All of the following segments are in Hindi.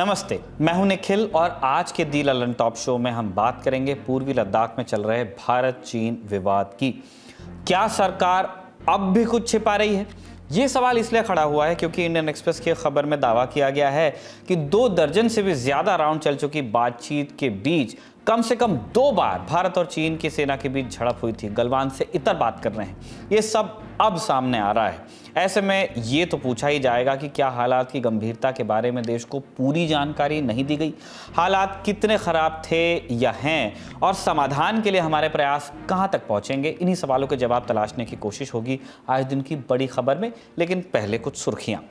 नमस्ते मैं हूं निखिल और आज के दी ललन टॉप शो में हम बात करेंगे पूर्वी लद्दाख में चल रहे भारत चीन विवाद की क्या सरकार अब भी कुछ छिपा रही है ये सवाल इसलिए खड़ा हुआ है क्योंकि इंडियन एक्सप्रेस की खबर में दावा किया गया है कि दो दर्जन से भी ज़्यादा राउंड चल चुकी बातचीत के बीच कम से कम दो बार भारत और चीन की सेना के बीच झड़प हुई थी गलवान से इतर बात कर रहे हैं ये सब अब सामने आ रहा है ऐसे में ये तो पूछा ही जाएगा कि क्या हालात की गंभीरता के बारे में देश को पूरी जानकारी नहीं दी गई हालात कितने ख़राब थे या हैं और समाधान के लिए हमारे प्रयास कहाँ तक पहुँचेंगे इन्हीं सवालों के जवाब तलाशने की कोशिश होगी आज दिन की बड़ी खबर में लेकिन पहले कुछ सुर्खियाँ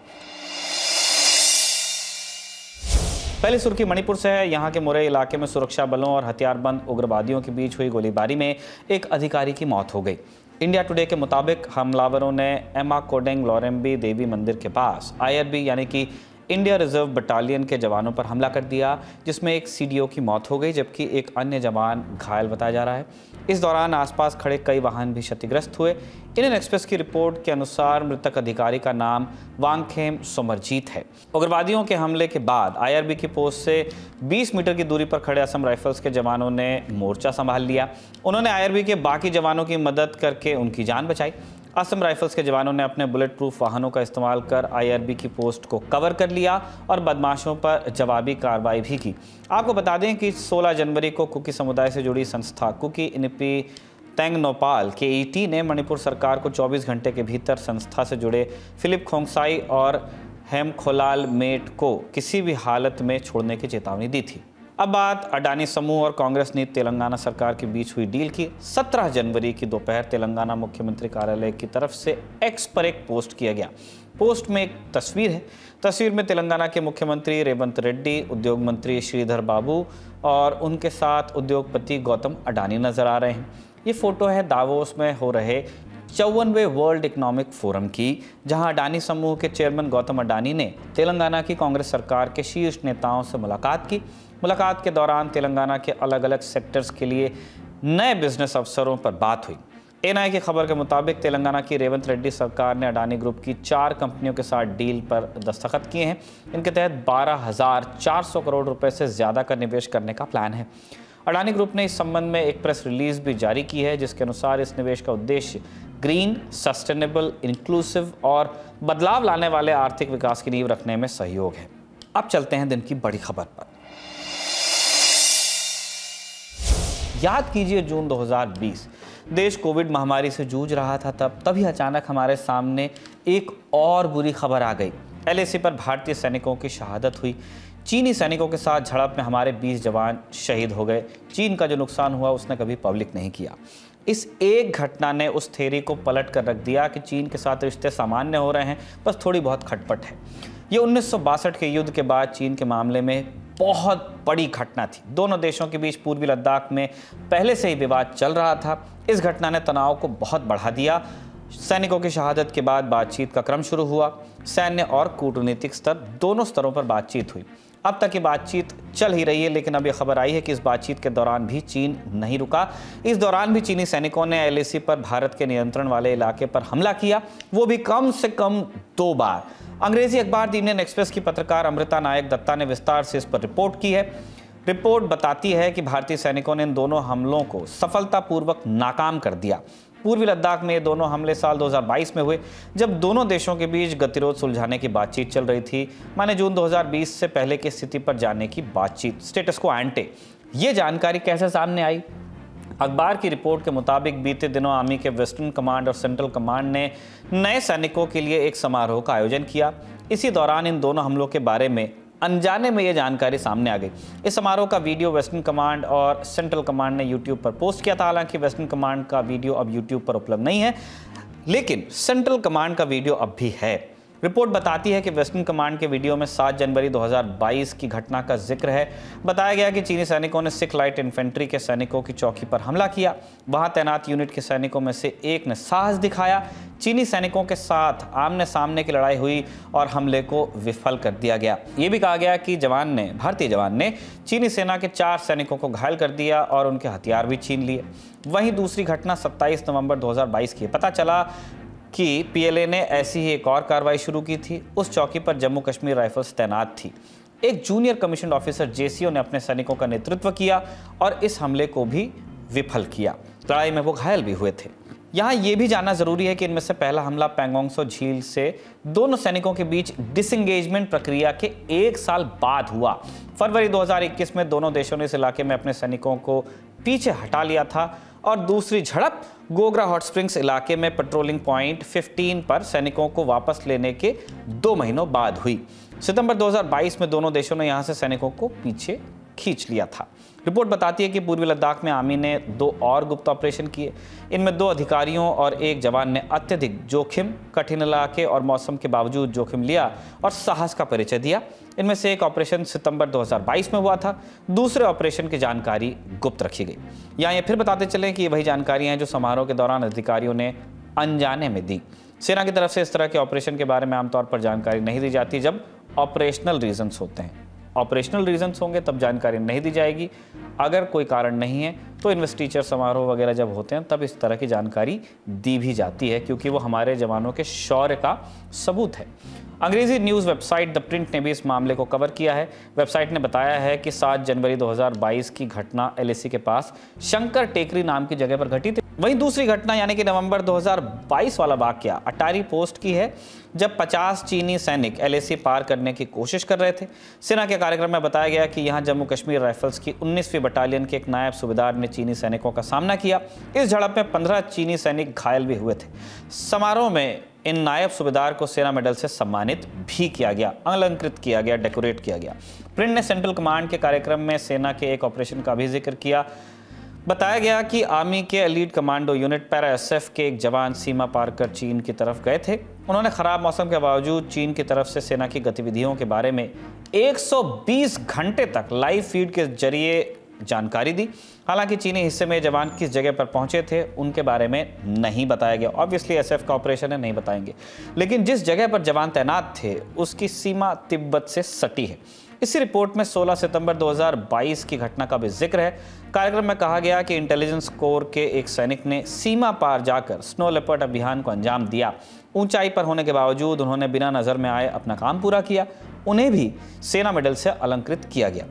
पहली सुर्खी मणिपुर से है यहाँ के मुरई इलाके में सुरक्षा बलों और हथियारबंद उग्रवादियों के बीच हुई गोलीबारी में एक अधिकारी की मौत हो गई इंडिया टुडे के मुताबिक हमलावरों ने एमा कोडेंग लॉरेम्बी देवी मंदिर के पास आईआरबी यानी कि इंडिया रिजर्व बटालियन के जवानों पर हमला कर दिया जिसमें एक सीडीओ की मौत हो गई जबकि एक अन्य जवान घायल बताया जा रहा है इस दौरान आसपास खड़े कई वाहन भी क्षतिग्रस्त हुए इंडियन एक्सप्रेस की रिपोर्ट के अनुसार मृतक अधिकारी का नाम वांगखेम सोमरजीत है उग्रवादियों के हमले के बाद आईआरबी की पोस्ट से 20 मीटर की दूरी पर खड़े असम राइफल्स के जवानों ने मोर्चा संभाल लिया उन्होंने आईआरबी के बाकी जवानों की मदद करके उनकी जान बचाई असम राइफल्स के जवानों ने अपने बुलेट प्रूफ वाहनों का इस्तेमाल कर आईआरबी की पोस्ट को कवर कर लिया और बदमाशों पर जवाबी कार्रवाई भी की आपको बता दें कि 16 जनवरी को कुकी समुदाय से जुड़ी संस्था कुकी इनपी तेंग नोपाल के e ने मणिपुर सरकार को 24 घंटे के भीतर संस्था से जुड़े फिलिप खोंगसाई और हेमखोलाल मेट को किसी भी हालत में छोड़ने की चेतावनी दी थी अब बात अडानी समूह और कांग्रेस ने तेलंगाना सरकार के बीच हुई डील की 17 जनवरी की दोपहर तेलंगाना मुख्यमंत्री कार्यालय की तरफ से एक्स पर एक पोस्ट किया गया पोस्ट में एक तस्वीर है तस्वीर में तेलंगाना के मुख्यमंत्री रेवंत रेड्डी उद्योग मंत्री श्रीधर बाबू और उनके साथ उद्योगपति गौतम अडानी नजर आ रहे हैं ये फोटो है दावोस में हो रहे चौवनवे वर्ल्ड इकोनॉमिक फोरम की जहां अडानी समूह के चेयरमैन गौतम अडानी ने तेलंगाना की कांग्रेस सरकार के शीर्ष नेताओं से मुलाकात की मुलाकात के दौरान तेलंगाना के अलग अलग सेक्टर्स के लिए नए बिजनेस अवसरों पर बात हुई एन की खबर के मुताबिक तेलंगाना की रेवंत रेड्डी सरकार ने अडानी ग्रुप की चार कंपनियों के साथ डील पर दस्तखत किए हैं इनके तहत बारह हज़ार चार सौ करोड़ रुपए से ज़्यादा का निवेश करने का प्लान है अडानी ग्रुप ने इस संबंध में एक प्रेस रिलीज भी जारी की है जिसके अनुसार इस निवेश का उद्देश्य ग्रीन सस्टेनेबल इंक्लूसिव और बदलाव लाने वाले आर्थिक विकास की नींव रखने में सहयोग है अब चलते हैं दिन की बड़ी खबर पर याद कीजिए जून 2020 देश कोविड महामारी से जूझ रहा था तब तभी अचानक हमारे सामने एक और बुरी खबर आ गई एलएसी पर भारतीय सैनिकों की शहादत हुई चीनी सैनिकों के साथ झड़प में हमारे 20 जवान शहीद हो गए चीन का जो नुकसान हुआ उसने कभी पब्लिक नहीं किया इस एक घटना ने उस थेरी को पलट कर रख दिया कि चीन के साथ रिश्ते सामान्य हो रहे हैं बस थोड़ी बहुत खटपट है ये उन्नीस के युद्ध के बाद चीन के मामले में बहुत बड़ी घटना थी दोनों देशों के बीच पूर्वी लद्दाख में पहले से ही विवाद चल रहा था इस घटना ने तनाव को बहुत बढ़ा दिया सैनिकों की शहादत के बाद बातचीत का क्रम शुरू हुआ सैन्य और कूटनीतिक स्तर दोनों स्तरों पर बातचीत हुई अब तक ये बातचीत चल ही रही है लेकिन अब यह खबर आई है कि इस बातचीत के दौरान भी चीन नहीं रुका इस दौरान भी चीनी सैनिकों ने एलएसी पर भारत के नियंत्रण वाले इलाके पर हमला किया वो भी कम से कम दो बार अंग्रेजी अखबार द इंडियन एक्सप्रेस की पत्रकार अमृता नायक दत्ता ने विस्तार से इस पर रिपोर्ट की है रिपोर्ट बताती है कि भारतीय सैनिकों ने इन दोनों हमलों को सफलतापूर्वक नाकाम कर दिया पूर्वी लद्दाख में ये दोनों हमले साल 2022 में हुए जब दोनों देशों के बीच गतिरोध सुलझाने की बातचीत चल रही थी माने जून 2020 से पहले की स्थिति पर जाने की बातचीत स्टेटस को एंटे ये जानकारी कैसे सामने आई अखबार की रिपोर्ट के मुताबिक बीते दिनों आर्मी के वेस्टर्न कमांड और सेंट्रल कमांड ने नए सैनिकों के लिए एक समारोह का आयोजन किया इसी दौरान इन दोनों हमलों के बारे में अनजाने में ये जानकारी सामने आ गई इस समारोह का वीडियो वेस्टर्न कमांड और सेंट्रल कमांड ने यूट्यूब पर पोस्ट किया था हालांकि वेस्टर्न कमांड का वीडियो अब यूट्यूब पर उपलब्ध नहीं है लेकिन सेंट्रल कमांड का वीडियो अब भी है रिपोर्ट बताती है कि वेस्टर्न कमांड के वीडियो में 7 जनवरी 2022 की घटना का जिक्र है बताया गया कि चीनी सैनिकों ने सिख लाइट इन्फेंट्री के सैनिकों की चौकी पर हमला किया वहां तैनात यूनिट के सैनिकों में से एक ने साहस दिखाया चीनी सैनिकों के साथ आमने सामने की लड़ाई हुई और हमले को विफल कर दिया गया ये भी कहा गया कि जवान ने भारतीय जवान ने चीनी सेना के चार सैनिकों को घायल कर दिया और उनके हथियार भी छीन लिए वहीं दूसरी घटना 27 नवंबर 2022 की पता चला कि पीएलए ने ऐसी ही एक और कार्रवाई शुरू की थी उस चौकी पर जम्मू कश्मीर राइफल्स तैनात थी एक जूनियर कमीशन ऑफिसर जेसीओ ने अपने सैनिकों का नेतृत्व किया और इस हमले को भी विफल किया लड़ाई में वो घायल भी हुए थे यहाँ ये भी जानना जरूरी है कि इनमें से पहला हमला पैंगोंगसो झील से दोनों सैनिकों के बीच डिसंगेजमेंट प्रक्रिया के एक साल बाद हुआ फरवरी 2021 में दोनों देशों ने इस इलाके में अपने सैनिकों को पीछे हटा लिया था और दूसरी झड़प गोगरा हॉट स्प्रिंग्स इलाके में पेट्रोलिंग पॉइंट 15 पर सैनिकों को वापस लेने के दो महीनों बाद हुई सितंबर 2022 में दोनों देशों ने यहां से सैनिकों को पीछे खींच लिया था रिपोर्ट बताती है कि पूर्वी लद्दाख में आर्मी ने दो और गुप्त ऑपरेशन किए इनमें दो अधिकारियों और एक जवान ने अत्यधिक जोखिम कठिन इलाके और मौसम के बावजूद जोखिम लिया और साहस का परिचय दिया इनमें से एक ऑपरेशन सितंबर 2022 में हुआ था दूसरे ऑपरेशन की जानकारी गुप्त रखी गई यहाँ ये फिर बताते चलें कि ये वही जानकारियाँ हैं जो समारोह के दौरान अधिकारियों ने अनजाने में दी सेना की तरफ से इस तरह के ऑपरेशन के बारे में आमतौर पर जानकारी नहीं दी जाती जब ऑपरेशनल रीजन्स होते हैं ऑपरेशनल रीजंस होंगे तब जानकारी नहीं दी जाएगी अगर कोई कारण नहीं है तो इन्वेस्टीचर समारोह वगैरह जब होते हैं तब इस तरह की जानकारी दी भी जाती है क्योंकि वो हमारे जवानों के शौर्य का सबूत है अंग्रेजी न्यूज़ वेबसाइट द प्रिंट ने भी इस मामले को कवर किया है वेबसाइट ने बताया है कि 7 जनवरी 2022 की घटना एल के पास शंकर टेकरी नाम की जगह पर घटी थी वहीं दूसरी घटना यानी कि नवंबर 2022 वाला वाक्य अटारी पोस्ट की है जब 50 चीनी सैनिक एल पार करने की कोशिश कर रहे थे सेना के कार्यक्रम में बताया गया कि यहाँ जम्मू कश्मीर राइफल्स की 19वीं बटालियन के एक नायब सूबेदार ने चीनी सैनिकों का सामना किया इस झड़प में पंद्रह चीनी सैनिक घायल भी हुए थे समारोह में इन नायब सूबेदार को सेना मेडल से सम्मानित भी किया गया अलंकृत किया गया डेकोरेट किया गया प्रिंट ने सेंट्रल कमांड के कार्यक्रम में सेना के एक ऑपरेशन का भी जिक्र किया बताया गया कि आर्मी के elite commando unit para S के एक जवान सीमा पार कर चीन की तरफ गए थे उन्होंने ख़राब मौसम के बावजूद चीन की तरफ से सेना की गतिविधियों के बारे में 120 घंटे तक लाइव फीड के जरिए जानकारी दी हालांकि चीनी हिस्से में जवान किस जगह पर पहुंचे थे उनके बारे में नहीं बताया गया ऑब्वियसली एसएफ का ऑपरेशन है नहीं बताएंगे लेकिन जिस जगह पर जवान तैनात थे उसकी सीमा तिब्बत से सटी है इसी रिपोर्ट में 16 सितंबर 2022 की घटना का भी जिक्र है कार्यक्रम में कहा गया कि इंटेलिजेंस कोर के एक सैनिक ने सीमा पार जाकर स्नो लेपर्ट अभियान को अंजाम दिया ऊंचाई पर होने के बावजूद उन्होंने बिना नज़र में आए अपना काम पूरा किया उन्हें भी सेना मेडल से अलंकृत किया गया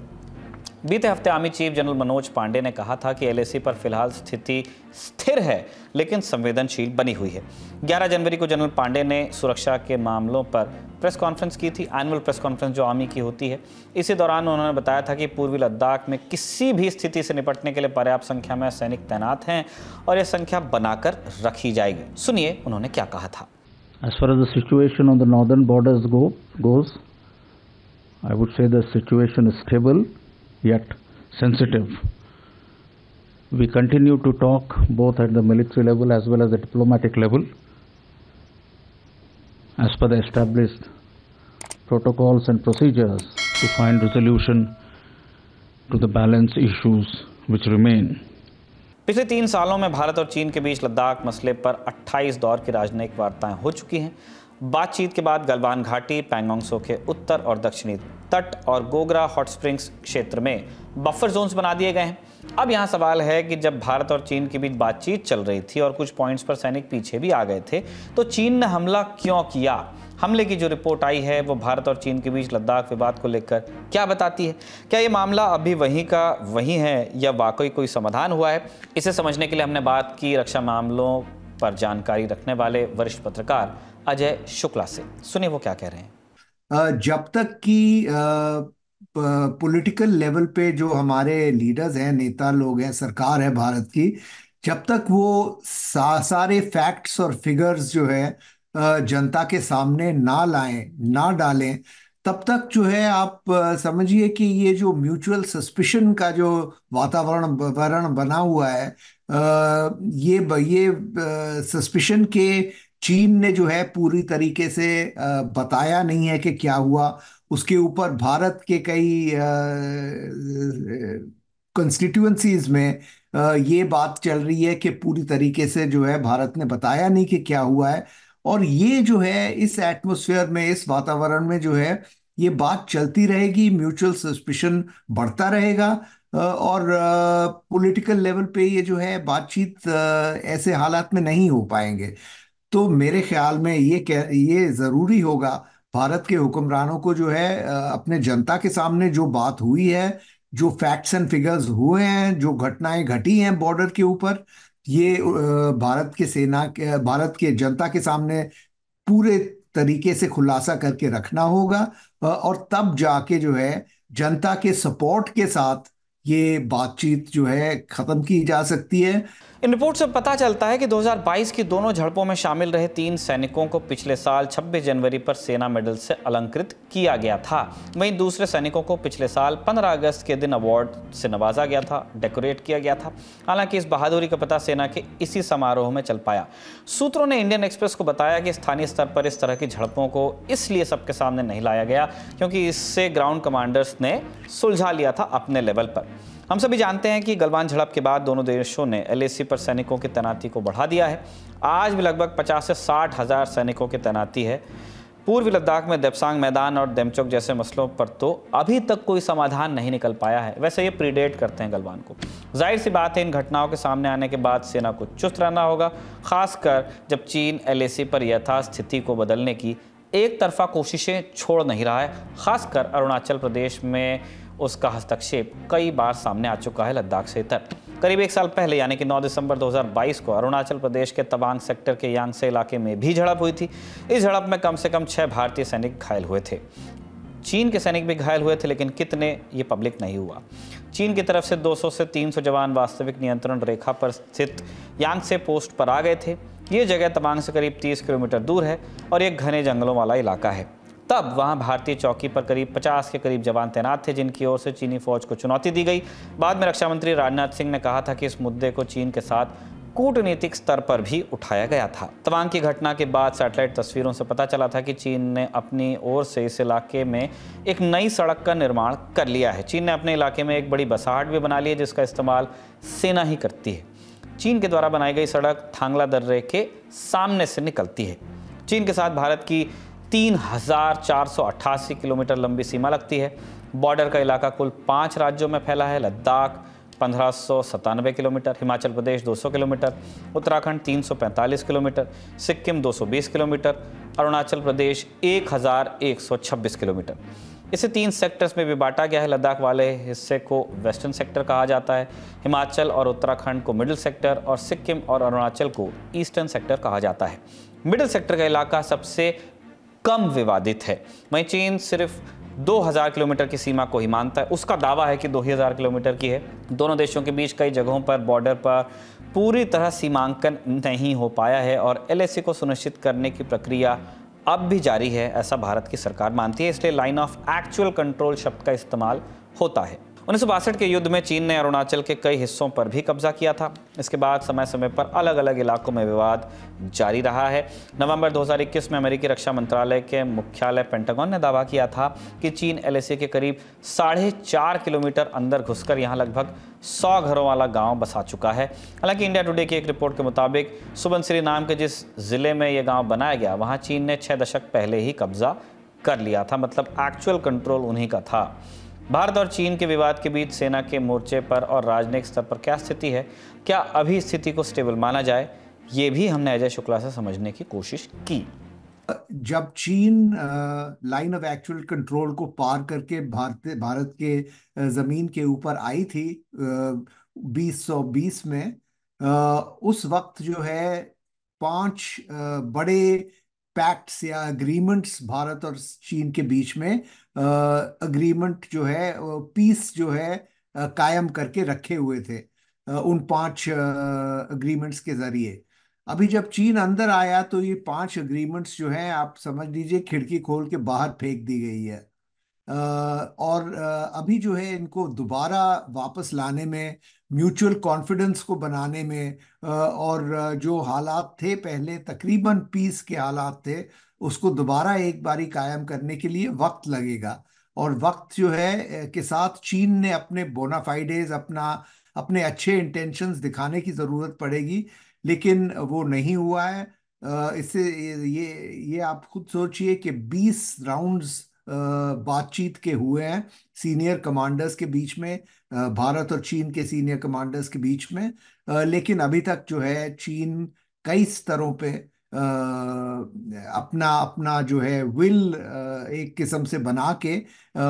बीते हफ्ते army chief general Manoj Pande ने कहा था कि एलएसी पर फिलहाल स्थिति स्थिर है लेकिन संवेदनशील बनी हुई है 11 जनवरी को जनरल पांडे ने सुरक्षा के मामलों पर प्रेस कॉन्फ्रेंस की थी एनुअल प्रेस कॉन्फ्रेंस जो आर्मी की होती है इसी दौरान उन्होंने बताया था कि पूर्वी लद्दाख में किसी भी स्थिति से निपटने के लिए पर्याप्त संख्या में सैनिक तैनात हैं और यह संख्या बनाकर रखी जाएगी सुनिए उन्होंने क्या कहा था As far as the situation on the northern borders go, goes, I would say the situation is stable. yet sensitive. We continue to talk both at the military level as well as the diplomatic level as per the established protocols and procedures to find resolution to the balance issues which remain. पिछले तीन सालों में भारत और चीन के बीच लद्दाख मसले पर 28 दौर की राजनयिक वार्ताएं हो चुकी हैं बातचीत के बाद गलवान घाटी पैंगोंगसो के उत्तर और दक्षिणी तट और गोगरा हॉट स्प्रिंग्स क्षेत्र में बफर जोन्स बना दिए गए हैं अब यहाँ सवाल है कि जब भारत और चीन के बीच बातचीत चल रही थी और कुछ पॉइंट्स पर सैनिक पीछे भी आ गए थे तो चीन ने हमला क्यों किया हमले की जो रिपोर्ट आई है वो भारत और चीन के बीच लद्दाख विवाद को लेकर क्या बताती है क्या ये मामला अभी वहीं का वहीं है या वाकई कोई समाधान हुआ है इसे समझने के लिए हमने बात की रक्षा मामलों पर जानकारी रखने वाले वरिष्ठ पत्रकार अजय शुक्ला से सुनिए वो क्या कह रहे हैं जब तक कि पॉलिटिकल लेवल पे जो हमारे लीडर्स हैं नेता लोग हैं सरकार है भारत की जब तक वो सा, सारे फैक्ट्स और फिगर्स जो है जनता के सामने ना लाएं ना डालें तब तक जो है आप समझिए कि ये जो म्यूचुअल सस्पिशन का जो वातावरण वरण बना हुआ है ये ये सस्पिशन के चीन ने जो है पूरी तरीके से बताया नहीं है कि क्या हुआ उसके ऊपर भारत के कई कंस्टिट्यूएंसीज में ये बात चल रही है कि पूरी तरीके से जो है भारत ने बताया नहीं कि क्या हुआ है और ये जो है इस एटमोसफियर में इस वातावरण में जो है ये बात चलती रहेगी म्यूचुअल सस्पिशन बढ़ता रहेगा और पॉलिटिकल लेवल पे ये जो है बातचीत ऐसे हालात में नहीं हो पाएंगे तो मेरे ख्याल में ये कह ये ज़रूरी होगा भारत के हुक्मरानों को जो है अपने जनता के सामने जो बात हुई है जो फैक्ट्स एंड फिगर्स हुए हैं जो घटनाएं घटी हैं बॉर्डर के ऊपर ये भारत के सेना के भारत के जनता के सामने पूरे तरीके से खुलासा करके रखना होगा और तब जाके जो है जनता के सपोर्ट के साथ ये बातचीत जो है ख़त्म की जा सकती है इन रिपोर्ट से पता चलता है कि 2022 की दोनों झड़पों में शामिल रहे तीन सैनिकों को पिछले साल 26 जनवरी पर सेना मेडल से अलंकृत किया गया था वहीं दूसरे सैनिकों को पिछले साल 15 अगस्त के दिन अवार्ड से नवाजा गया था डेकोरेट किया गया था हालांकि इस बहादुरी का पता सेना के इसी समारोह में चल पाया सूत्रों ने इंडियन एक्सप्रेस को बताया कि स्थानीय स्तर पर इस तरह की झड़पों को इसलिए सबके सामने नहीं लाया गया क्योंकि इससे ग्राउंड कमांडर्स ने सुलझा लिया था अपने लेवल पर हम सभी जानते हैं कि गलवान झड़प के बाद दोनों देशों ने एल पर सैनिकों की तैनाती को बढ़ा दिया है आज भी लगभग पचास से साठ हज़ार सैनिकों की तैनाती है पूर्वी लद्दाख में देपसांग मैदान और देमचौक जैसे मसलों पर तो अभी तक कोई समाधान नहीं निकल पाया है वैसे ये प्रीडेट करते हैं गलवान को जाहिर सी बात है इन घटनाओं के सामने आने के बाद सेना को चुस्त रहना होगा खासकर जब चीन एल पर यथास्थिति को बदलने की एक तरफा कोशिशें छोड़ नहीं रहा है खासकर अरुणाचल प्रदेश में उसका हस्तक्षेप कई बार सामने आ चुका है लद्दाख से इतर करीब एक साल पहले यानी कि 9 दिसंबर 2022 को अरुणाचल प्रदेश के तवांग सेक्टर के यांगसे इलाके में भी झड़प हुई थी इस झड़प में कम से कम छः भारतीय सैनिक घायल हुए थे चीन के सैनिक भी घायल हुए थे लेकिन कितने ये पब्लिक नहीं हुआ चीन की तरफ से 200 से 300 जवान वास्तविक नियंत्रण रेखा पर स्थित यांगसे पोस्ट पर आ गए थे ये जगह तवांग से करीब 30 किलोमीटर दूर है और एक घने जंगलों वाला इलाका है तब वहां भारतीय चौकी पर करीब 50 के करीब जवान तैनात थे जिनकी ओर से चीनी फौज को चुनौती दी गई बाद में रक्षा मंत्री राजनाथ सिंह ने कहा था कि इस मुद्दे को चीन के साथ कूटनीतिक स्तर पर भी उठाया गया था तवांग की घटना के बाद सैटेलाइट तस्वीरों से पता चला था कि चीन ने अपनी ओर से इस इलाके में एक नई सड़क का निर्माण कर लिया है चीन ने अपने इलाके में एक बड़ी बसाहट भी बना ली है जिसका इस्तेमाल सेना ही करती है चीन के द्वारा बनाई गई सड़क थांगला दर्रे के सामने से निकलती है चीन के साथ भारत की तीन किलोमीटर लंबी सीमा लगती है बॉर्डर का इलाका कुल पाँच राज्यों में फैला है लद्दाख पंद्रह kilometre Himachal Pradesh 200 kilometre Uttarakhand 345 kilometre Sikkim 220 kilometre Arunachal Pradesh 1126 kilometre इसे तीन सेक्टर्स में भी बांटा गया है लद्दाख वाले हिस्से को वेस्टर्न सेक्टर कहा जाता है हिमाचल और उत्तराखंड को मिडिल सेक्टर और सिक्किम और अरुणाचल को ईस्टर्न सेक्टर कहा जाता है मिडिल सेक्टर का इलाका सबसे कम विवादित है वहीं चीन सिर्फ 2000 किलोमीटर की सीमा को ही मानता है उसका दावा है कि 2000 किलोमीटर की है दोनों देशों के बीच कई जगहों पर बॉर्डर पर पूरी तरह सीमांकन नहीं हो पाया है और एल को सुनिश्चित करने की प्रक्रिया अब भी जारी है ऐसा भारत की सरकार मानती है इसलिए लाइन ऑफ एक्चुअल कंट्रोल शब्द का इस्तेमाल होता है उन्नीस के युद्ध में चीन ने अरुणाचल के कई हिस्सों पर भी कब्जा किया था इसके बाद समय समय पर अलग अलग इलाकों में विवाद जारी रहा है नवंबर 2021 में अमेरिकी रक्षा मंत्रालय के मुख्यालय पेंटागन ने दावा किया था कि चीन एल के करीब साढ़े चार किलोमीटर अंदर घुसकर यहाँ लगभग सौ घरों वाला गांव बसा चुका है हालांकि इंडिया टुडे की एक रिपोर्ट के मुताबिक सुबनसिरी नाम के जिस जिले में यह गाँव बनाया गया वहाँ चीन ने छः दशक पहले ही कब्जा कर लिया था मतलब एक्चुअल कंट्रोल उन्हीं का था भारत और चीन के विवाद के बीच सेना के मोर्चे पर और राजनीतिक स्तर पर क्या स्थिति है क्या अभी स्थिति को स्टेबल माना जाए ये भी हमने अजय शुक्ला से समझने की कोशिश की जब चीन लाइन ऑफ एक्चुअल कंट्रोल को पार करके भारत भारत के ज़मीन के ऊपर आई थी बीस सौ बीस में उस वक्त जो है पांच बड़े पैक्ट्स या अग्रीमेंट्स भारत और चीन के बीच में अग्रीमेंट जो है पीस जो है कायम करके रखे हुए थे उन पांच अग्रीमेंट्स के जरिए अभी जब चीन अंदर आया तो ये पांच अग्रीमेंट्स जो हैं आप समझ लीजिए खिड़की खोल के बाहर फेंक दी गई है और अभी जो है इनको दोबारा वापस लाने में म्यूचुअल कॉन्फिडेंस को बनाने में और जो हालात थे पहले तकरीबन पीस के हालात थे उसको दोबारा एक बारी कायम करने के लिए वक्त लगेगा और वक्त जो है के साथ चीन ने अपने बोनाफाइडेज अपना अपने अच्छे इंटेंशंस दिखाने की ज़रूरत पड़ेगी लेकिन वो नहीं हुआ है इससे ये ये आप खुद सोचिए कि 20 राउंड्स बातचीत के हुए हैं सीनियर कमांडर्स के बीच में भारत और चीन के सीनियर कमांडर्स के बीच में लेकिन अभी तक जो है चीन कई स्तरों पे अपना अपना जो है विल एक किस्म से बना के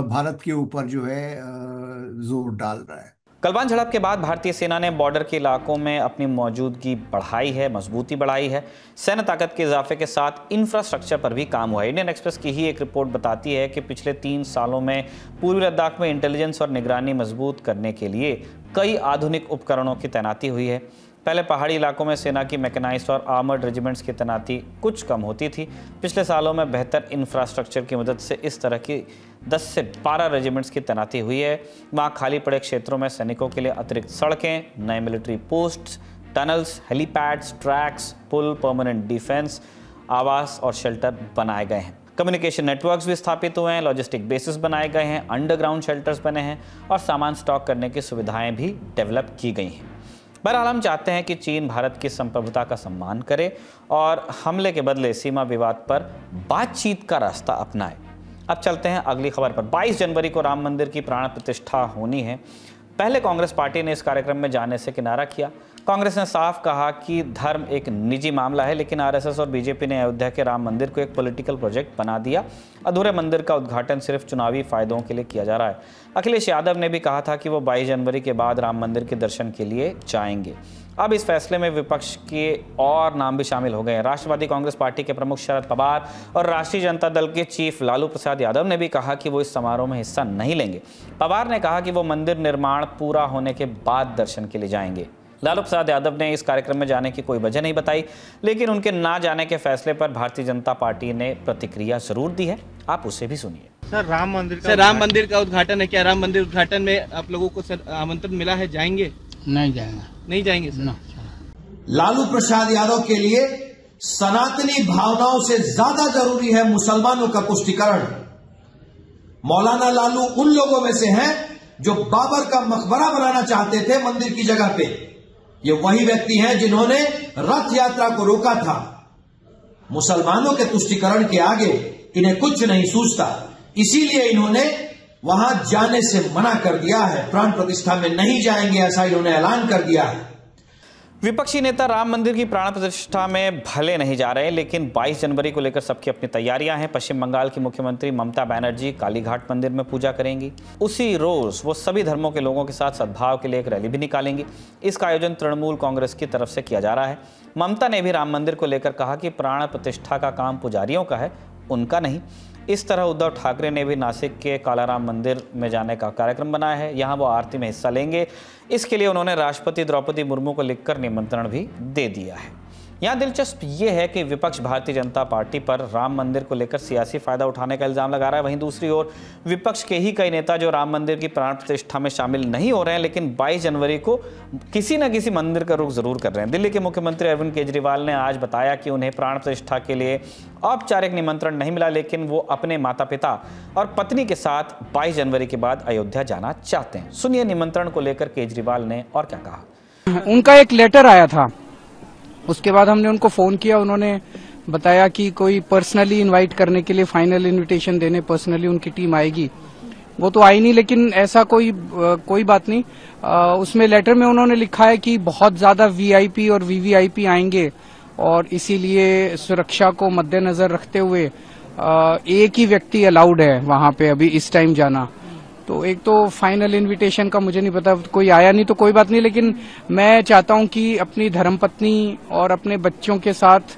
भारत के ऊपर जो है जोर डाल रहा है गलवान झड़प के बाद भारतीय सेना ने बॉर्डर के इलाकों में अपनी मौजूदगी बढ़ाई है मजबूती बढ़ाई है सैन्य ताकत के इजाफे के साथ इंफ्रास्ट्रक्चर पर भी काम हुआ है इंडियन एक्सप्रेस की ही एक रिपोर्ट बताती है कि पिछले तीन सालों में पूर्वी लद्दाख में इंटेलिजेंस और निगरानी मजबूत करने के लिए कई आधुनिक उपकरणों की तैनाती हुई है पहले पहाड़ी इलाकों में सेना की मैकेनाइज और आर्मर्ड रेजिमेंट्स की तैनाती कुछ कम होती थी पिछले सालों में बेहतर इंफ्रास्ट्रक्चर की मदद से इस तरह की 10 से 12 रेजिमेंट्स की तैनाती हुई है वहाँ खाली पड़े क्षेत्रों में सैनिकों के लिए अतिरिक्त सड़कें नए military post tunnels helipads tracks पुल परमानेंट डिफेंस आवास और शेल्टर बनाए गए हैं कम्युनिकेशन नेटवर्क्स भी स्थापित हुए हैं लॉजिस्टिक बेसिस बनाए गए हैं अंडरग्राउंड शेल्टर्स बने हैं और सामान स्टॉक करने की सुविधाएं भी डेवलप की गई हैं बहरहाल हम चाहते हैं कि चीन भारत की संप्रभुता का सम्मान करे और हमले के बदले सीमा विवाद पर बातचीत का रास्ता अपनाए अब चलते हैं अगली खबर पर 22 जनवरी को राम मंदिर की प्राण प्रतिष्ठा होनी है पहले कांग्रेस पार्टी ने इस कार्यक्रम में जाने से किनारा किया कांग्रेस ने साफ कहा कि धर्म एक निजी मामला है लेकिन आरएसएस और बीजेपी ने अयोध्या के राम मंदिर को एक पॉलिटिकल प्रोजेक्ट बना दिया अधूरे मंदिर का उद्घाटन सिर्फ चुनावी फायदों के लिए किया जा रहा है अखिलेश यादव ने भी कहा था कि वो बाईस जनवरी के बाद राम मंदिर के दर्शन के लिए जाएंगे अब इस फैसले में विपक्ष के और नाम भी शामिल हो गए हैं राष्ट्रवादी कांग्रेस पार्टी के प्रमुख शरद पवार और राष्ट्रीय जनता दल के चीफ लालू प्रसाद यादव ने भी कहा कि वो इस समारोह में हिस्सा नहीं लेंगे पवार ने कहा कि वो मंदिर निर्माण पूरा होने के बाद दर्शन के लिए जाएंगे लालू प्रसाद यादव ने इस कार्यक्रम में जाने की कोई वजह नहीं बताई लेकिन उनके ना जाने के फैसले पर भारतीय जनता पार्टी ने प्रतिक्रिया जरूर दी है आप उसे भी सुनिए सर राम मंदिर सर राम मंदिर का उद्घाटन है क्या राम मंदिर उद्घाटन में आप लोगों को सर आमंत्रण मिला है जाएंगे नहीं जाएंगे नहीं जाएंगे लालू प्रसाद यादव के लिए सनातनी भावनाओं से ज्यादा जरूरी है मुसलमानों का पुष्टिकरण मौलाना लालू उन लोगों में से हैं जो बाबर का मकबरा बनाना चाहते थे मंदिर की जगह पे ये वही व्यक्ति हैं जिन्होंने रथ यात्रा को रोका था मुसलमानों के तुष्टिकरण के आगे इन्हें कुछ नहीं सूझता इसीलिए इन्होंने वहां जाने से मना कर दिया है प्राण प्रतिष्ठा में नहीं जाएंगे ऐसा इन्होंने ऐलान कर दिया है विपक्षी नेता राम मंदिर की प्राण प्रतिष्ठा में भले नहीं जा रहे लेकिन 22 जनवरी को लेकर सबकी अपनी तैयारियां हैं पश्चिम बंगाल की मुख्यमंत्री ममता बनर्जी कालीघाट मंदिर में पूजा करेंगी उसी रोज वो सभी धर्मों के लोगों के साथ सद्भाव के लिए एक रैली भी निकालेंगी इसका आयोजन तृणमूल कांग्रेस की तरफ से किया जा रहा है ममता ने भी राम मंदिर को लेकर कहा कि प्राण प्रतिष्ठा का काम पुजारियों का है उनका नहीं इस तरह उद्धव ठाकरे ने भी नासिक के कालाराम मंदिर में जाने का कार्यक्रम बनाया है यहाँ वो आरती में हिस्सा लेंगे इसके लिए उन्होंने राष्ट्रपति द्रौपदी मुर्मू को लिखकर निमंत्रण भी दे दिया है यहाँ दिलचस्प ये है कि विपक्ष भारतीय जनता पार्टी पर राम मंदिर को लेकर सियासी फायदा उठाने का इल्जाम लगा रहा है वहीं दूसरी ओर विपक्ष के ही कई नेता जो राम मंदिर की प्राण प्रतिष्ठा में शामिल नहीं हो रहे हैं लेकिन बाईस जनवरी को किसी न किसी मंदिर का रुख जरूर कर रहे हैं दिल्ली के मुख्यमंत्री अरविंद केजरीवाल ने आज बताया कि उन्हें प्राण प्रतिष्ठा के लिए औपचारिक निमंत्रण नहीं मिला लेकिन वो अपने माता पिता और पत्नी के साथ बाईस जनवरी के बाद अयोध्या जाना चाहते हैं सुनिए निमंत्रण को लेकर केजरीवाल ने और क्या कहा उनका एक लेटर आया था उसके बाद हमने उनको फोन किया उन्होंने बताया कि कोई पर्सनली इनवाइट करने के लिए फाइनल इनविटेशन देने पर्सनली उनकी टीम आएगी वो तो आई नहीं लेकिन ऐसा कोई कोई बात नहीं आ, उसमें लेटर में उन्होंने लिखा है कि बहुत ज्यादा वीआईपी और वीवीआईपी आएंगे और इसीलिए सुरक्षा को मद्देनजर रखते हुए आ, एक ही व्यक्ति अलाउड है वहां पे अभी इस टाइम जाना तो एक तो फाइनल इनविटेशन का मुझे नहीं पता कोई आया नहीं तो कोई बात नहीं लेकिन मैं चाहता हूं कि अपनी धर्मपत्नी और अपने बच्चों के साथ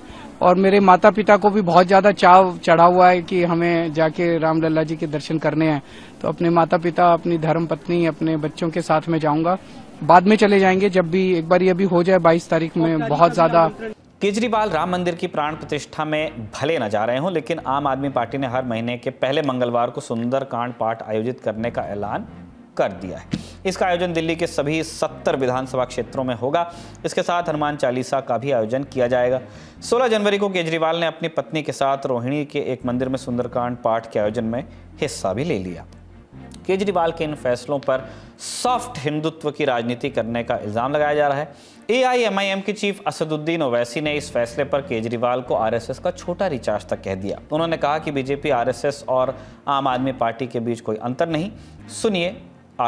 और मेरे माता पिता को भी बहुत ज्यादा चाव चढ़ा हुआ है कि हमें जाके रामलला जी के दर्शन करने हैं तो अपने माता पिता अपनी धर्म पत्नी अपने बच्चों के साथ में जाऊंगा बाद में चले जाएंगे जब भी एक बार ये भी हो जाए 22 तारीख में बहुत ज्यादा केजरीवाल राम मंदिर की प्राण प्रतिष्ठा में भले न जा रहे हों लेकिन आम आदमी पार्टी ने हर महीने के पहले मंगलवार को सुंदरकांड पाठ आयोजित करने का ऐलान कर दिया है इसका आयोजन दिल्ली के सभी सत्तर विधानसभा क्षेत्रों में होगा इसके साथ हनुमान चालीसा का भी आयोजन किया जाएगा 16 जनवरी को केजरीवाल ने अपनी पत्नी के साथ रोहिणी के एक मंदिर में सुंदरकांड पाठ के आयोजन में हिस्सा भी ले लिया केजरीवाल के इन फैसलों पर सॉफ्ट हिंदुत्व की राजनीति करने का इल्ज़ाम लगाया जा रहा है एआईएमआईएम के चीफ असदुद्दीन ओवैसी ने इस फैसले पर केजरीवाल को आरएसएस का छोटा रिचार्ज तक कह दिया उन्होंने कहा कि बीजेपी आरएसएस और आम आदमी पार्टी के बीच कोई अंतर नहीं सुनिए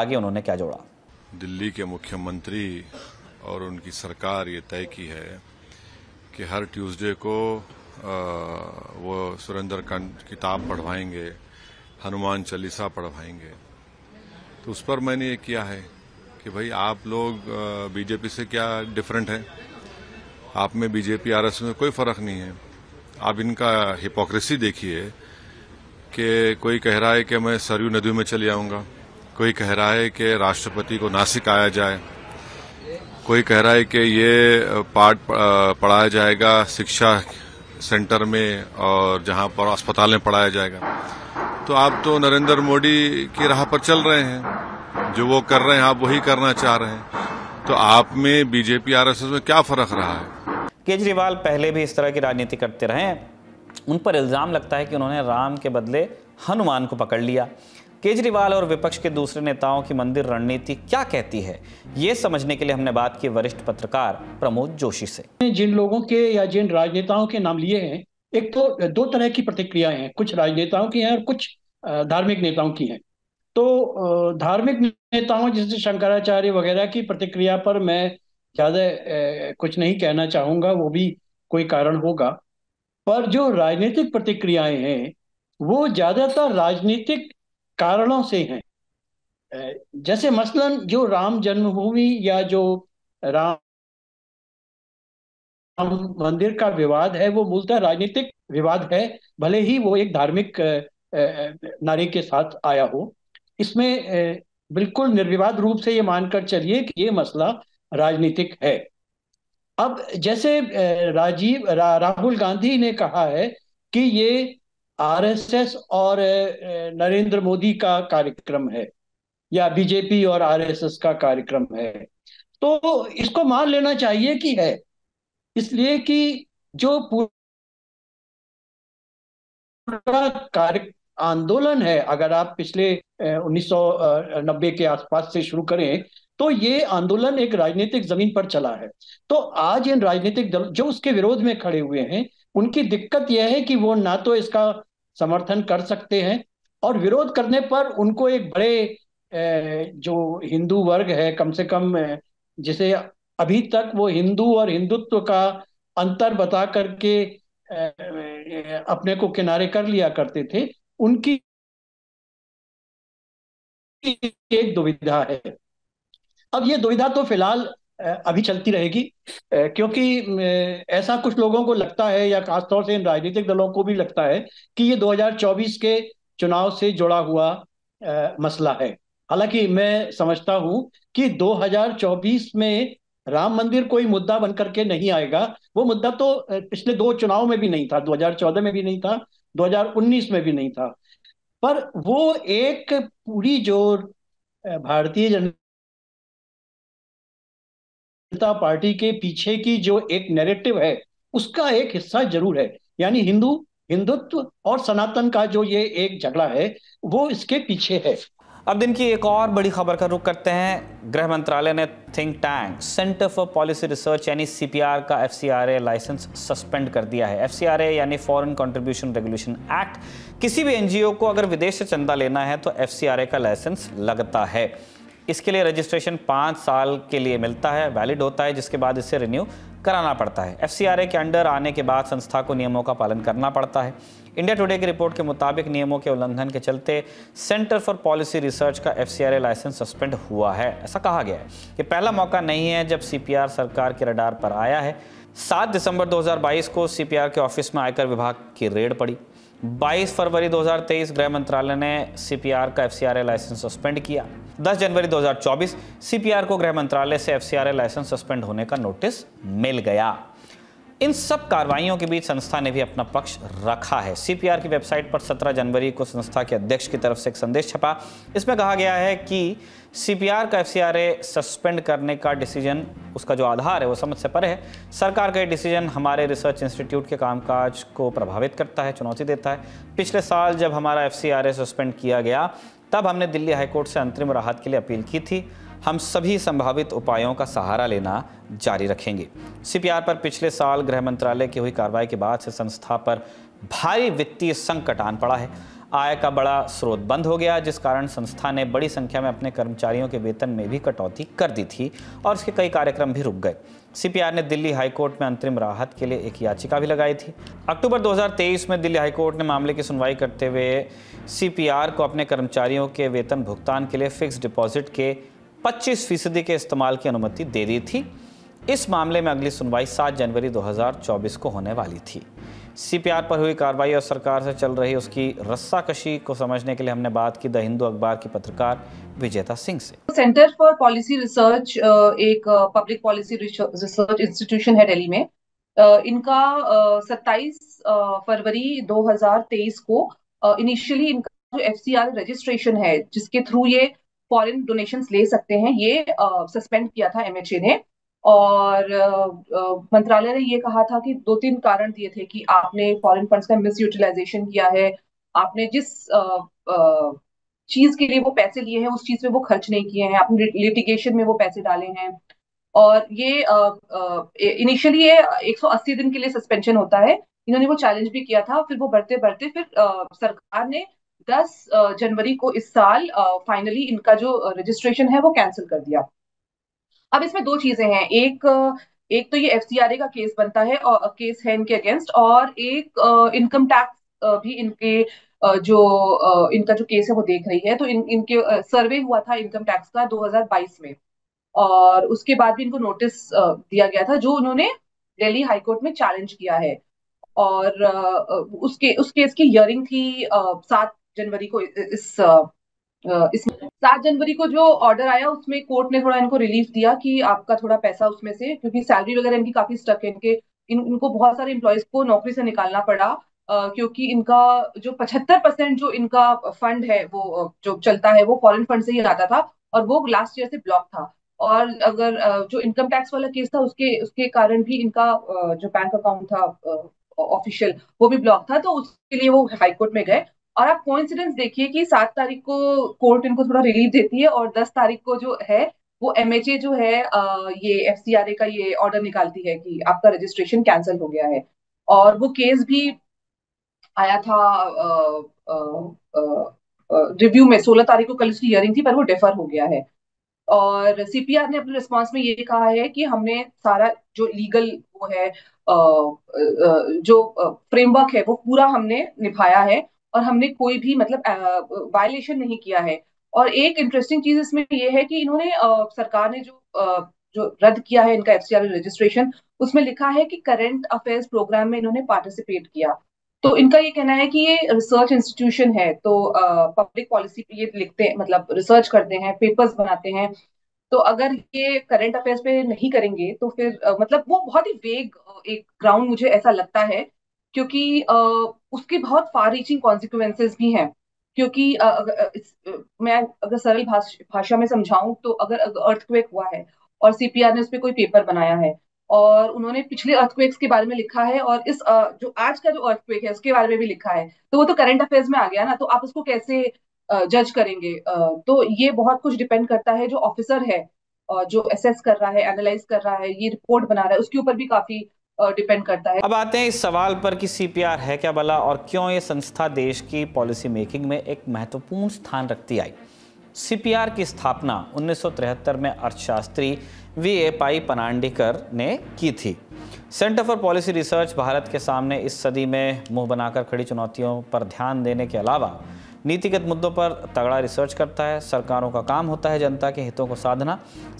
आगे उन्होंने क्या जोड़ा दिल्ली के मुख्यमंत्री और उनकी सरकार ये तय की है कि हर ट्यूसडे को वो सुरेंद्र कांड किताब पढ़वाएंगे हनुमान चालीसा पढ़वाएंगे तो उस पर मैंने ये किया है कि भाई आप लोग बीजेपी से क्या डिफरेंट है आप में बीजेपी आर में कोई फर्क नहीं है आप इनका हिपोक्रेसी देखिए कि कोई कह रहा है कि मैं सरयू नदी में चले आऊंगा कोई कह रहा है कि राष्ट्रपति को नासिक आया जाए कोई कह रहा है कि ये पाठ पढ़ाया जाएगा शिक्षा सेंटर में और जहां पर अस्पताल में पढ़ाया जाएगा तो आप तो नरेंद्र मोदी की राह पर चल रहे हैं जो वो कर रहे हैं आप वही करना चाह रहे हैं तो आप में बीजेपी आरएसएस में क्या फर्क रहा है केजरीवाल पहले भी इस तरह की राजनीति करते रहे उन पर इल्ज़ाम लगता है कि उन्होंने राम के बदले हनुमान को पकड़ लिया केजरीवाल और विपक्ष के दूसरे नेताओं की मंदिर रणनीति क्या कहती है ये समझने के लिए हमने बात की वरिष्ठ पत्रकार प्रमोद जोशी से जिन लोगों के या जिन राजनेताओं के नाम लिए हैं एक तो दो तरह की प्रतिक्रियाएं हैं कुछ राजनेताओं की हैं और कुछ धार्मिक नेताओं की हैं तो धार्मिक नेताओं जैसे शंकराचार्य वगैरह की प्रतिक्रिया पर मैं ज़्यादा कुछ नहीं कहना चाहूंगा वो भी कोई कारण होगा पर जो राजनीतिक प्रतिक्रियाएं हैं वो ज़्यादातर राजनीतिक कारणों से हैं जैसे मसलन जो राम जन्मभूमि या जो राम मंदिर का विवाद है वो मूलतः राजनीतिक विवाद है भले ही वो एक धार्मिक नारे के साथ आया हो इसमें बिल्कुल निर्विवाद रूप से ये मानकर चलिए कि ये मसला राजनीतिक है अब जैसे राजीव रा, राहुल गांधी ने कहा है कि ये आरएसएस और नरेंद्र मोदी का कार्यक्रम है या बीजेपी और आरएसएस का कार्यक्रम है तो इसको मान लेना चाहिए कि है इसलिए कि जो पूरा कार्य आंदोलन है अगर आप पिछले 1990 के आसपास से शुरू करें तो ये आंदोलन एक राजनीतिक जमीन पर चला है तो आज इन राजनीतिक दल जो उसके विरोध में खड़े हुए हैं उनकी दिक्कत यह है कि वो ना तो इसका समर्थन कर सकते हैं और विरोध करने पर उनको एक बड़े जो हिंदू वर्ग है कम से कम जिसे अभी तक वो हिंदू और हिंदुत्व का अंतर बता करके अपने को किनारे कर लिया करते थे उनकी एक दुविधा है अब ये दुविधा तो फिलहाल अभी चलती रहेगी क्योंकि ऐसा कुछ लोगों को लगता है या खासतौर से इन राजनीतिक दलों को भी लगता है कि ये 2024 के चुनाव से जुड़ा हुआ मसला है हालांकि मैं समझता हूं कि 2024 में राम मंदिर कोई मुद्दा बनकर के नहीं आएगा वो मुद्दा तो पिछले दो चुनाव में भी नहीं था 2014 में भी नहीं था 2019 में भी नहीं था पर वो एक पूरी जो भारतीय जनता पार्टी के पीछे की जो एक नैरेटिव है उसका एक हिस्सा जरूर है यानी हिंदू हिंदुत्व और सनातन का जो ये एक झगड़ा है वो इसके पीछे है अब दिन की एक और बड़ी खबर का रुख करते हैं गृह मंत्रालय ने think tank centre for policy research यानी सीपीआर का एफ लाइसेंस सस्पेंड कर दिया है एफ यानी फॉरेन कंट्रीब्यूशन रेगुलेशन एक्ट किसी भी एनजीओ को अगर विदेश से चंदा लेना है तो एफ का लाइसेंस लगता है इसके लिए रजिस्ट्रेशन पाँच साल के लिए मिलता है वैलिड होता है जिसके बाद इसे रिन्यू कराना पड़ता है एफ के अंडर आने के बाद संस्था को नियमों का पालन करना पड़ता है इंडिया टुडे की रिपोर्ट के मुताबिक नियमों के उल्लंघन के चलते सेंटर फॉर पॉलिसी रिसर्च का एफ लाइसेंस सस्पेंड हुआ है ऐसा कहा गया है ये पहला मौका नहीं है जब सी सरकार के रडार पर आया है सात दिसंबर 2022 को सीपीआर के ऑफिस में आयकर विभाग की रेड पड़ी 22 फरवरी 2023 गृह मंत्रालय ने सीपीआर का एफ लाइसेंस सस्पेंड किया 10 जनवरी 2024 सीपीआर को गृह मंत्रालय से एफ लाइसेंस सस्पेंड होने का नोटिस मिल गया इन सब कार्रवाइयों के बीच संस्था ने भी अपना पक्ष रखा है सीपीआर की वेबसाइट पर 17 जनवरी को संस्था के अध्यक्ष की तरफ से एक संदेश छपा इसमें कहा गया है कि सीपीआर का एफसीआरए सस्पेंड करने का डिसीजन उसका जो आधार है वो समझ से पर है सरकार का ये डिसीजन हमारे रिसर्च इंस्टीट्यूट के कामकाज को प्रभावित करता है चुनौती देता है पिछले साल जब हमारा एफ सस्पेंड किया गया तब हमने दिल्ली हाईकोर्ट से अंतरिम राहत के लिए अपील की थी हम सभी संभावित उपायों का सहारा लेना जारी रखेंगे सीपीआर पर पिछले साल गृह मंत्रालय की हुई कार्रवाई के बाद से संस्था पर भारी वित्तीय संकट आन पड़ा है आय का बड़ा स्रोत बंद हो गया जिस कारण संस्था ने बड़ी संख्या में अपने कर्मचारियों के वेतन में भी कटौती कर दी थी और उसके कई कार्यक्रम भी रुक गए सीपीआर ने दिल्ली हाईकोर्ट में अंतरिम राहत के लिए एक याचिका भी लगाई थी अक्टूबर 2023 में दिल्ली हाईकोर्ट ने मामले की सुनवाई करते हुए सीपीआर को अपने कर्मचारियों के वेतन भुगतान के लिए फिक्स डिपॉजिट के 25 फीसदी के इस्तेमाल की अनुमति दे दी थी इस मामले में अगली सुनवाई 7 जनवरी 2024 को होने वाली थी सीपीआर पर हुई कार्रवाई और सरकार से चल रही उसकी रस्साकशी को समझने के लिए हमने बात की द हिंदू अखबार की पत्रकार विजेता सिंह से सेंटर फॉर पॉलिसी रिसर्च एक पब्लिक पॉलिसी रिसर्च इंस्टीट्यूशन है दिल्ली में इनका 27 फरवरी 2023 को इनिशियली इनका जो एफसीआर रजिस्ट्रेशन है जिसके थ्रू ये फॉरेन डोनेशंस ले सकते हैं ये सस्पेंड किया था एमएचए ने और मंत्रालय ने ये कहा था कि दो तीन कारण दिए थे कि आपने फॉरेन फंड्स का मिस यूटिलाइजेशन किया है आपने जिस चीज के लिए वो पैसे लिए हैं उस चीज में वो खर्च नहीं किए हैं आपने लिटिगेशन में वो पैसे डाले हैं और ये इनिशियली ये 180 दिन के लिए सस्पेंशन होता है इन्होंने वो चैलेंज भी किया था फिर वो बढ़ते बढ़ते फिर आ, सरकार ने दस जनवरी को इस साल फाइनली इनका जो रजिस्ट्रेशन है वो कैंसिल कर दिया अब इसमें दो चीजें हैं एक एक तो ये एफ का केस बनता है और केस है इनके अगेंस्ट और एक इनकम टैक्स भी इनके जो इनका जो केस है वो देख रही है तो इन इनके सर्वे हुआ था इनकम टैक्स का 2022 में और उसके बाद भी इनको नोटिस दिया गया था जो उन्होंने दिल्ली हाईकोर्ट में चैलेंज किया है और उसके उस केस की हियरिंग थी सात जनवरी को इस इस सात जनवरी को जो ऑर्डर आया उसमें कोर्ट ने थोड़ा इनको रिलीफ दिया कि आपका थोड़ा पैसा उसमें से क्योंकि सैलरी वगैरह इनकी काफी स्टक है इनके इन इनको बहुत सारे इम्प्लॉयज को नौकरी से निकालना पड़ा Uh, क्योंकि इनका जो पचहत्तर परसेंट जो इनका फंड है वो जो चलता है वो फॉरेन फंड से ही आता था और वो लास्ट ईयर से ब्लॉक था और अगर जो इनकम टैक्स वाला केस था उसके उसके कारण भी इनका जो बैंक अकाउंट था ऑफिशियल वो भी ब्लॉक था तो उसके लिए वो हाईकोर्ट में गए और आप कोइंसिडेंस देखिए कि सात तारीख को कोर्ट इनको थोड़ा रिलीफ देती है और दस तारीख को जो है वो एमएचए जो है ये एफ का ये ऑर्डर निकालती है कि आपका रजिस्ट्रेशन कैंसिल हो गया है और वो केस भी आया था रिव्यू में सोलह तारीख को कल उसकी हियरिंग थी पर वो डेफर हो गया है और सीपीआर ने अपने रिस्पांस में ये कहा है कि हमने सारा जो लीगल वो है आ, आ, जो फ्रेमवर्क है वो पूरा हमने निभाया है और हमने कोई भी मतलब वायलेशन नहीं किया है और एक इंटरेस्टिंग चीज इसमें ये है कि इन्होंने सरकार ने जो जो रद्द किया है इनका एफसीआर रजिस्ट्रेशन उसमें लिखा है कि करंट अफेयर्स प्रोग्राम में इन्होंने पार्टिसिपेट किया तो इनका ये कहना है कि ये रिसर्च इंस्टीट्यूशन है तो पब्लिक पॉलिसी पे ये लिखते हैं मतलब रिसर्च करते हैं पेपर्स बनाते हैं तो अगर ये करंट अफेयर्स पे नहीं करेंगे तो फिर आ, मतलब वो बहुत ही वेग एक ग्राउंड मुझे ऐसा लगता है क्योंकि आ, उसके बहुत फार रीचिंग कॉन्सिक्वेंसेज भी हैं क्योंकि अगर, इस, मैं अगर सरल भाषा में समझाऊं तो अगर अर्थक्वेक हुआ है और सीपीआर ने उस पर कोई पेपर बनाया है और उन्होंने पिछले अर्थक्वेक्स के बारे में लिखा है और इस जो आज का जो अर्थक्वेक है उसके बारे में भी लिखा है तो वो तो करंट अफेयर्स में आ गया ना तो आप उसको कैसे जज करेंगे तो ये बहुत कुछ डिपेंड करता है जो ऑफिसर है जो असेस कर रहा है एनालाइज कर रहा है ये रिपोर्ट बना रहा है उसके ऊपर भी काफी डिपेंड करता है अब आते हैं इस सवाल पर कि सीपीआर है क्या बला और क्यों ये संस्था देश की पॉलिसी मेकिंग में एक महत्वपूर्ण स्थान रखती आई सीपीआर की स्थापना 1973 में अर्थशास्त्री वी ए पाई पनांडिकर ने की थी centre for policy research Bharat के सामने इस सदी में मुंह बनाकर खड़ी चुनौतियों पर ध्यान देने के अलावा नीतिगत मुद्दों पर तगड़ा रिसर्च करता है सरकारों का काम होता है जनता के हितों को साधना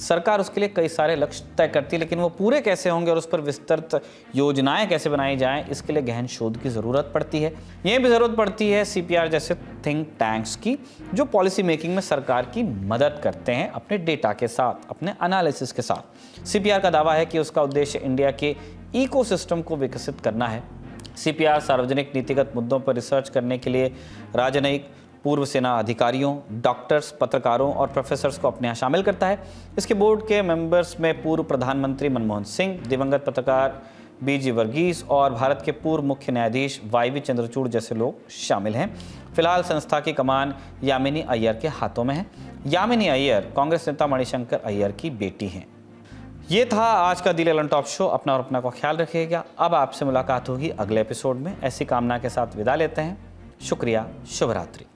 सरकार उसके लिए कई सारे लक्ष्य तय करती है लेकिन वो पूरे कैसे होंगे और उस पर विस्तृत योजनाएं कैसे बनाई जाएं इसके लिए गहन शोध की ज़रूरत पड़ती है ये भी ज़रूरत पड़ती है सी जैसे थिंक टैंक्स की जो पॉलिसी मेकिंग में सरकार की मदद करते हैं अपने डेटा के साथ अपने अनालिसिस के साथ सी का दावा है कि उसका उद्देश्य इंडिया के इकोसिस्टम को विकसित करना है सीपीआर सार्वजनिक नीतिगत मुद्दों पर रिसर्च करने के लिए राजनयिक पूर्व सेना अधिकारियों डॉक्टर्स पत्रकारों और प्रोफेसर्स को अपने यहाँ शामिल करता है इसके बोर्ड के मेंबर्स में पूर्व प्रधानमंत्री मनमोहन सिंह दिवंगत पत्रकार बी जी वर्गीस और भारत के पूर्व मुख्य न्यायाधीश वाई वी चंद्रचूड़ जैसे लोग शामिल हैं फिलहाल संस्था की कमान यामिनी अय्यर के हाथों में है यामिनी अय्यर कांग्रेस नेता मणिशंकर अय्यर की बेटी हैं ये था आज का दिल एलन टॉप शो अपना और अपना का ख्याल रखिएगा अब आपसे मुलाकात होगी अगले एपिसोड में ऐसी कामना के साथ विदा लेते हैं शुक्रिया शुभरात्रि